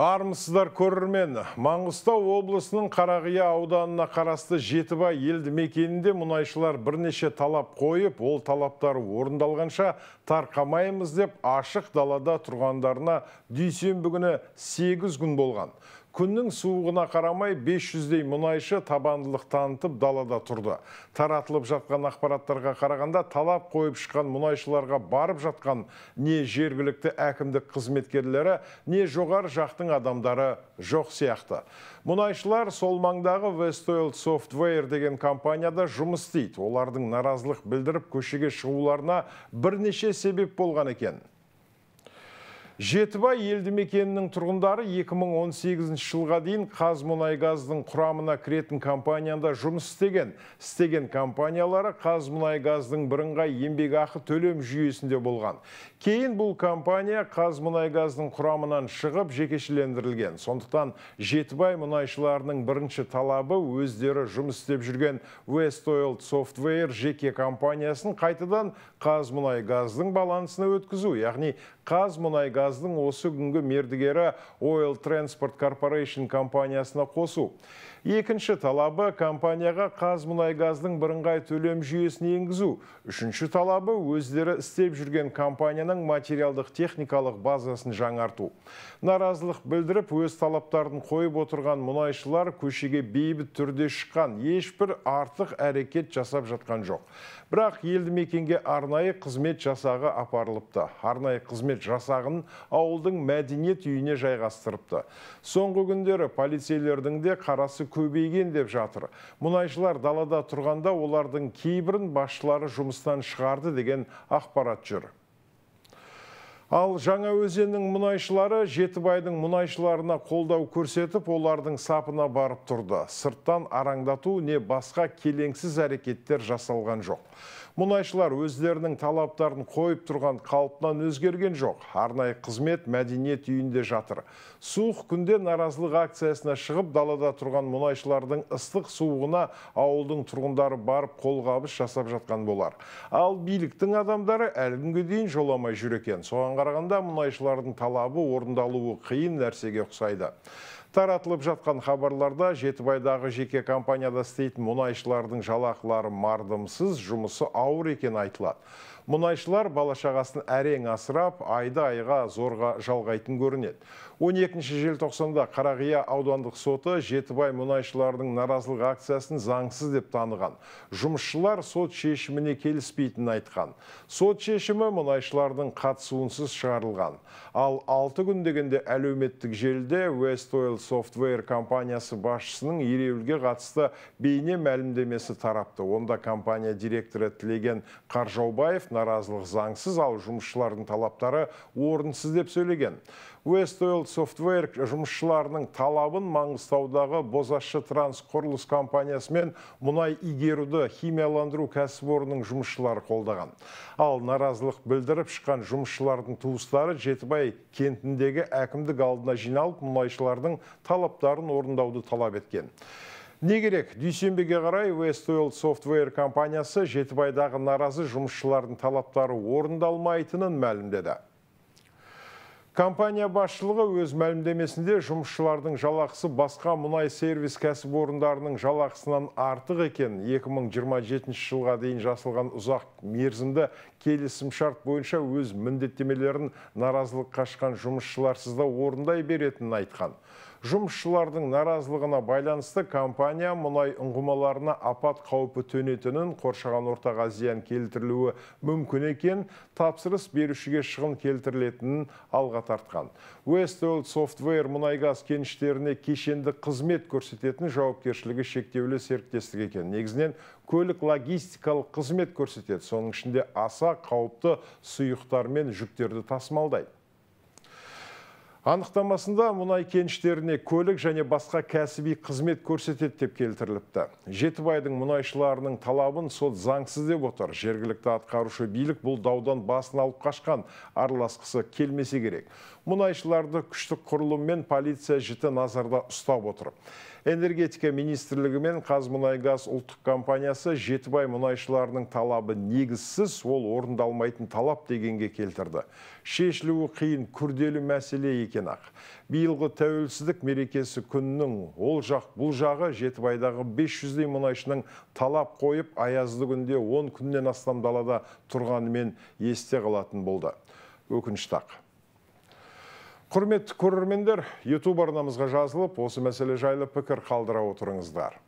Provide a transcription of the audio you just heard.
Армысыздар көрірмен, Маңғыстау облысының Қарағия ауданына қарасты жетіба елді мекенінде мұнайшылар бірнеше талап қойып, ол талаптары орындалғанша тарқамайымыз деп ашық далада тұрғандарына дүйсен бүгіні 8 күн болған күннің суығына қарамай 500-дей мұнайшы табандылық танытып далада тұрды. Таратылып жатқан ақпараттарға қарағанда талап қойып шыққан мұнайшыларға барып жатқан не жергілікті әкімдік қызметкерлері, не жоғар жақтың адамдары жоқ сияқты. Мұнайшылар сол маңдағы Westoil Software деген компанияда жұмыс істейді. Олардың наразылық білдіріп көшеге шығуларына бірнеше себеп болған екен жетібай елді мекенінің тұрғындары 2018 жылға дейін қазмұнайгаздың құрамына кіретін компанияда жұмыс істеген істеген компаниялары қазмұнайгаздың бірыңғай ақы төлем жүйесінде болған кейін бұл компания қазмұнайгаздың құрамынан шығып жекешілендірілген. сондықтан жетібай мұнайшыларының бірінші талабы өздері жұмыс істеп жүрген West Oil Software жеке компаниясын қайтадан қазмұнайгаздың балансына өткізу яғни қазмұнайгаз газдың осы күнгі мердігері Oil Transport Corporation компаниясына қосу. Екінші талабы компанияға қаз мұнай газдың бірыңғай төлем жүйесін енгізу. Үшінші талабы өздері істеп жүрген компанияның материалдық техникалық базасын жаңарту. Наразылық білдіріп өз талаптарын қойып отырған мұнайшылар көшеге бейбіт түрде шыққан ешбір артық әрекет жасап жатқан жоқ. Бірақ елді мекенге арнайы қызмет жасағы апарылыпты. Арнайы қызмет жасағын ауылдың мәдениет үйіне жайғастырыпты. Соңғы күндері полицейлердің де қарасы көбейген деп жатыр. Мұнайшылар далада тұрғанда олардың кейбірін басшылары жұмыстан шығарды деген ақпарат жүр. Ал жаңа өзеннің мұнайшылары Жетібайдың мұнайшыларына қолдау көрсетіп, олардың сапына барып тұрды. Сырттан араңдату не басқа келеңсіз әрекеттер жасалған жоқ. Мұнайшылар өздерінің талаптарын қойып тұрған қалыптан өзгерген жоқ. Арнайы қызмет мәдениет үйінде жатыр. Суық күнде наразылық акциясына шығып далада тұрған мұнайшылардың ыстық суығына ауылдың тұрғындары барып қолғабыс жасап жатқан болар. Ал биліктің адамдары әлі дейін жоламай жүрекен Соған қарағанда мұнайшылардың талабы орындалуы қиын нәрсеге ұқсайды Таратылып жатқан хабарларда Жетібайдағы жеке компанияда істейтін мұнайшылардың жалақылары мардымсыз, жұмысы ауыр екен айтылады. Мұнайшылар бала шағасын әрең асырап, айда айға зорға жалғайтын көрінеді. 12 екінші желтоқсанда Қарағия аудандық соты Жетібай мұнайшылардың наразылық акциясын заңсыз деп таныған. Жұмысшылар сот шешіміне келіспейтінін айтқан. Сот шешімі мұнайшылардың қатысуынсыз шығарылған. Ал 6 күн дегенде әлеуметтік желіде уест Software компаниясы басшысының ереуілге қатысты бейне мәлімдемесі тарапты. Онда компания директоры тілеген Қаржаубаев наразылық заңсыз ал жұмысшылардың талаптары орынсыз деп сөйлеген. Westworld Software жұмысшыларының талабын Маңғыстаудағы Бозашы Транс құрылыс компаниясы мұнай игеруді химияландыру кәсіпорнының жұмысшылары қолдаған. Ал наразылық білдіріп шыққан жұмысшылардың туыстары Жетібай кентіндегі әкімдік алдына жиналып мұнайшылардың талаптарын орындауды талап еткен. Не керек? Дүйсенбеге қарай Westworld Software компаниясы Жетібайдағы наразы жұмысшылардың талаптары орындалмайтынын мәлімдеді. Компания басшылығы өз мәлімдемесінде жұмысшылардың жалақысы басқа мұнай сервис кәсіп орындарының жалақысынан артық екен. 2027 жылға дейін жасылған ұзақ мерзімді келісімшарт бойынша өз міндеттемелерін наразылық қашқан жұмысшыларсызда орындай беретінін айтқан жұмысшылардың наразылығына байланысты компания мұнай ұңғымаларына апат қаупі төнетінін қоршаған ортаға зиян келтірілуі мүмкін екен тапсырыс берушіге шығын келтірілетінін алға тартқан Westworld Software газ кеніштеріне кешенді қызмет көрсететін жауапкершілігі шектеулі серіктестік екен негізінен көлік логистикалық қызмет көрсетеді соның ішінде аса қауіпті сұйықтар мен жүктерді тасымалдайды Анықтамасында мұнай кеніштеріне көлік және басқа кәсіби қызмет көрсетеді деп келтіріліпті. Жетібайдың мұнайшыларының талабын сот заңсыз деп отыр. Жергілікті атқарушы билік бұл даудан басын алып қашқан арласқысы келмесе керек мұнайшыларды күштік құрылым мен полиция жіті назарда ұстап отыр энергетика министрлігі мен қазмұнайгаз ұлттық компаниясы жетібай мұнайшыларының талабы негізсіз ол орындалмайтын талап дегенге келтірді шешілуі қиын күрделі мәселе екен ақ биылғы тәуелсіздік мерекесі күннің ол жақ бұл жағы жетібайдағы 500-дей мұнайшының талап қойып аязды күнде 10 күннен астам далада тұрғанымен есте қалатын болды өкінішті құрметті көрермендер ютуб арнамызға жазылып осы мәселе жайлы пікір қалдыра отырыңыздар